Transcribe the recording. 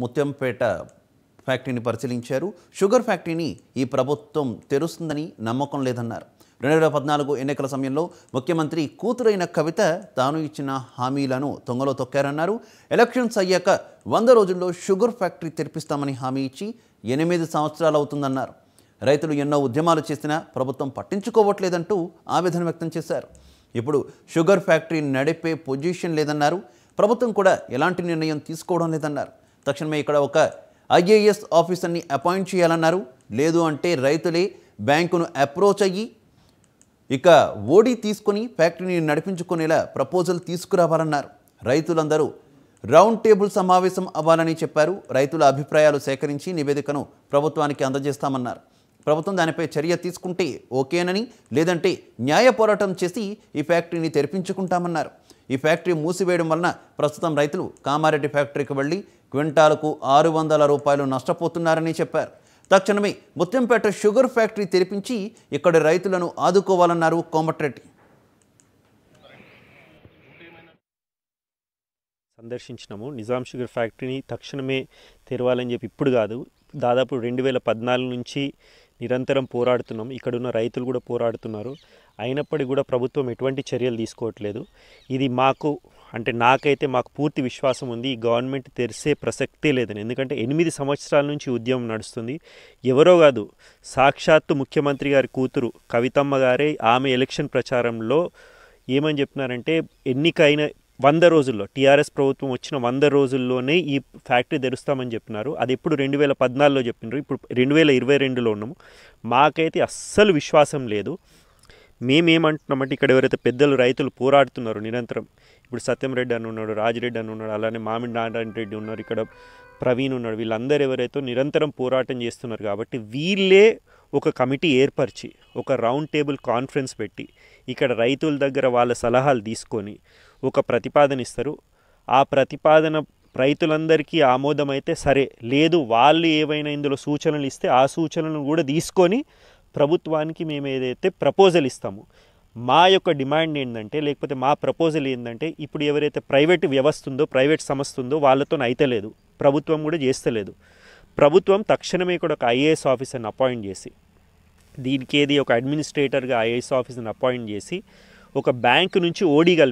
ముత్యంపేట ఫ్యాక్టరీని పరిశీలించారు షుగర్ ఫ్యాక్టరీని ఈ ప్రభుత్వం తెరుస్తుందని నమ్మకం లేదన్నారు రెండు వేల పద్నాలుగు ఎన్నికల సమయంలో ముఖ్యమంత్రి కూతురైన కవిత తాను ఇచ్చిన హామీలను తొంగలో తొక్కారన్నారు ఎలక్షన్స్ అయ్యాక వంద రోజుల్లో షుగర్ ఫ్యాక్టరీ తెరిపిస్తామని హామీ ఇచ్చి ఎనిమిది సంవత్సరాలు అవుతుందన్నారు రైతులు ఎన్నో ఉద్యమాలు చేసినా ప్రభుత్వం పట్టించుకోవట్లేదంటూ ఆవేదన వ్యక్తం చేశారు ఇప్పుడు షుగర్ ఫ్యాక్టరీ నడిపే పొజిషన్ లేదన్నారు ప్రభుత్వం కూడా ఎలాంటి నిర్ణయం తీసుకోవడం లేదన్నారు తక్షణమే ఇక్కడ ఒక ఐఏఎస్ ఆఫీసర్ని అపాయింట్ చేయాలన్నారు లేదు అంటే రైతులే బ్యాంకును అప్రోచ్ అయ్యి ఇక ఓడి తీసుకొని ఫ్యాక్టరీని నడిపించుకునేలా ప్రపోజల్ తీసుకురావాలన్నారు రైతులందరూ రౌండ్ టేబుల్ సమావేశం అవ్వాలని చెప్పారు రైతుల అభిప్రాయాలు సేకరించి నివేదికను ప్రభుత్వానికి అందజేస్తామన్నారు ప్రభుత్వం దానిపై చర్య తీసుకుంటే ఓకేనని లేదంటే న్యాయ పోరాటం చేసి ఈ ఫ్యాక్టరీని తెరిపించుకుంటామన్నారు ఈ ఫ్యాక్టరీ మూసివేయడం వలన ప్రస్తుతం రైతులు కామారెడ్డి ఫ్యాక్టరీకి వెళ్ళి క్వింటాలకు ఆరు వందల రూపాయలు నష్టపోతున్నారని చెప్పారు తక్షణమే ముత్యంపేట షుగర్ ఫ్యాక్టరీ తెరిపించి ఇక్కడి రైతులను ఆదుకోవాలన్నారు కోమటిరెడ్డి సందర్శించినాము నిజాం షుగర్ ఫ్యాక్టరీని తక్షణమే తెరవాలని చెప్పి ఇప్పుడు కాదు దాదాపు రెండు వేల పద్నాలుగు నుంచి నిరంతరం పోరాడుతున్నాం ఇక్కడున్న రైతులు కూడా పోరాడుతున్నారు అయినప్పటికీ కూడా ప్రభుత్వం ఎటువంటి చర్యలు తీసుకోవట్లేదు ఇది మాకు అంటే నాకైతే మాకు పూర్తి విశ్వాసం ఉంది ఈ గవర్నమెంట్ తెరిసే ప్రసక్తే లేదని ఎందుకంటే ఎనిమిది సంవత్సరాల నుంచి ఉద్యమం నడుస్తుంది ఎవరో కాదు సాక్షాత్తు ముఖ్యమంత్రి గారి కూతురు కవితమ్మ గారే ఆమె ఎలక్షన్ ప్రచారంలో ఏమని చెప్పినారంటే ఎన్నికైన వంద రోజుల్లో టీఆర్ఎస్ ప్రభుత్వం వచ్చిన వంద రోజుల్లోనే ఈ ఫ్యాక్టరీ తెరుస్తామని చెప్పినారు అది ఎప్పుడు రెండు వేల పద్నాలుగులో చెప్పినారు ఇప్పుడు రెండు వేల ఇరవై రెండులో ఉన్నాము మాకైతే అస్సలు విశ్వాసం లేదు మేమేమంటున్నామంటే ఇక్కడ ఎవరైతే పెద్దలు రైతులు పోరాడుతున్నారు నిరంతరం ఇప్పుడు సత్యం రెడ్డి అని ఉన్నాడు రాజిరెడ్డి అని ఉన్నాడు అలానే మామిడి నారాయణ రెడ్డి ఉన్నారు ఇక్కడ ప్రవీణ్ ఉన్నాడు వీళ్ళందరూ ఎవరైతే నిరంతరం పోరాటం చేస్తున్నారు కాబట్టి వీళ్ళే ఒక కమిటీ ఏర్పరిచి ఒక రౌండ్ టేబుల్ కాన్ఫరెన్స్ పెట్టి ఇక్కడ రైతుల దగ్గర వాళ్ళ సలహాలు తీసుకొని ఒక ప్రతిపాదన ఇస్తారు ఆ ప్రతిపాదన రైతులందరికీ ఆమోదం అయితే సరే లేదు వాళ్ళు ఏవైనా ఇందులో సూచనలు ఇస్తే ఆ సూచనలను కూడా తీసుకొని ప్రభుత్వానికి మేము ఏదైతే ప్రపోజల్ ఇస్తామో మా యొక్క డిమాండ్ ఏంటంటే లేకపోతే మా ప్రపోజల్ ఏంటంటే ఇప్పుడు ఎవరైతే ప్రైవేట్ వ్యవస్థ ఉందో ప్రైవేట్ సంస్థ ఉందో వాళ్ళతో అయితలేదు ప్రభుత్వం కూడా చేస్తలేదు ప్రభుత్వం తక్షణమే కూడా ఒక ఐఏఎస్ ఆఫీసర్ని అపాయింట్ చేసి దీనికి ఏది ఒక అడ్మినిస్ట్రేటర్గా ఐఏఎస్ ఆఫీసర్ని అపాయింట్ చేసి ఒక బ్యాంకు నుంచి ఓడీ